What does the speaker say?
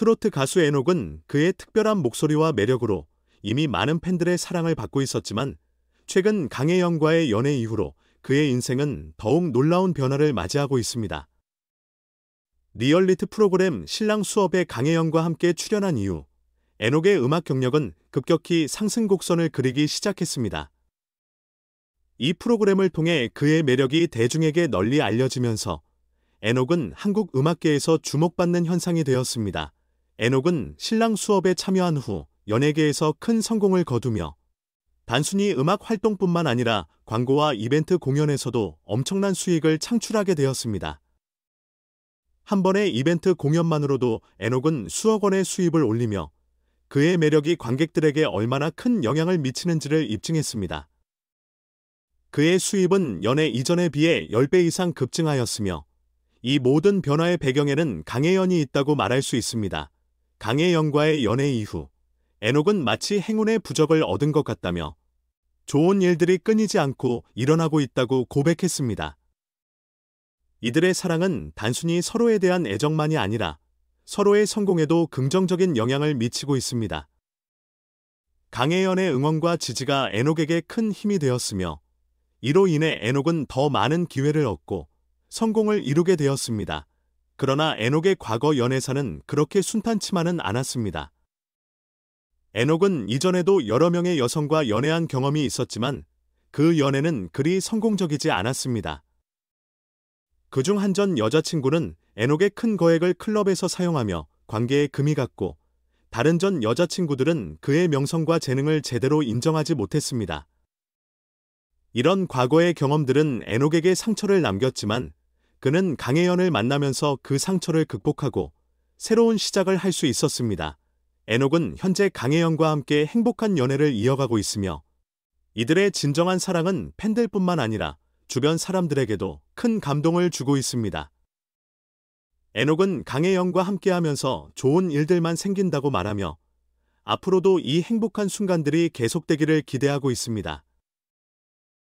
트로트 가수 에녹은 그의 특별한 목소리와 매력으로 이미 많은 팬들의 사랑을 받고 있었지만 최근 강혜영과의 연애 이후로 그의 인생은 더욱 놀라운 변화를 맞이하고 있습니다. 리얼리트 프로그램 신랑 수업에 강혜영과 함께 출연한 이후 에녹의 음악 경력은 급격히 상승 곡선을 그리기 시작했습니다. 이 프로그램을 통해 그의 매력이 대중에게 널리 알려지면서 에녹은 한국 음악계에서 주목받는 현상이 되었습니다. 에녹은 신랑 수업에 참여한 후 연예계에서 큰 성공을 거두며 단순히 음악 활동뿐만 아니라 광고와 이벤트 공연에서도 엄청난 수익을 창출하게 되었습니다. 한 번의 이벤트 공연만으로도 에녹은 수억 원의 수입을 올리며 그의 매력이 관객들에게 얼마나 큰 영향을 미치는지를 입증했습니다. 그의 수입은 연애 이전에 비해 10배 이상 급증하였으며 이 모든 변화의 배경에는 강혜연이 있다고 말할 수 있습니다. 강혜 영과의 연애 이후 애녹은 마치 행운의 부적을 얻은 것 같다며 좋은 일들이 끊이지 않고 일어나고 있다고 고백했습니다. 이들의 사랑은 단순히 서로에 대한 애정만이 아니라 서로의 성공에도 긍정적인 영향을 미치고 있습니다. 강혜연의 응원과 지지가 애녹에게큰 힘이 되었으며 이로 인해 애녹은더 많은 기회를 얻고 성공을 이루게 되었습니다. 그러나 에녹의 과거 연애사는 그렇게 순탄치만은 않았습니다. 에녹은 이전에도 여러 명의 여성과 연애한 경험이 있었지만 그 연애는 그리 성공적이지 않았습니다. 그 중 한 전 여자친구는 에녹의 큰 거액을 클럽에서 사용하며 관계에 금이 갔고 다른 전 여자친구들은 그의 명성과 재능을 제대로 인정하지 못했습니다. 이런 과거의 경험들은 에녹에게 상처를 남겼지만 그는 강혜연을 만나면서 그 상처를 극복하고 새로운 시작을 할 수 있었습니다. 에녹은 현재 강혜연과 함께 행복한 연애를 이어가고 있으며 이들의 진정한 사랑은 팬들뿐만 아니라 주변 사람들에게도 큰 감동을 주고 있습니다. 에녹은 강혜연과 함께하면서 좋은 일들만 생긴다고 말하며 앞으로도 이 행복한 순간들이 계속되기를 기대하고 있습니다.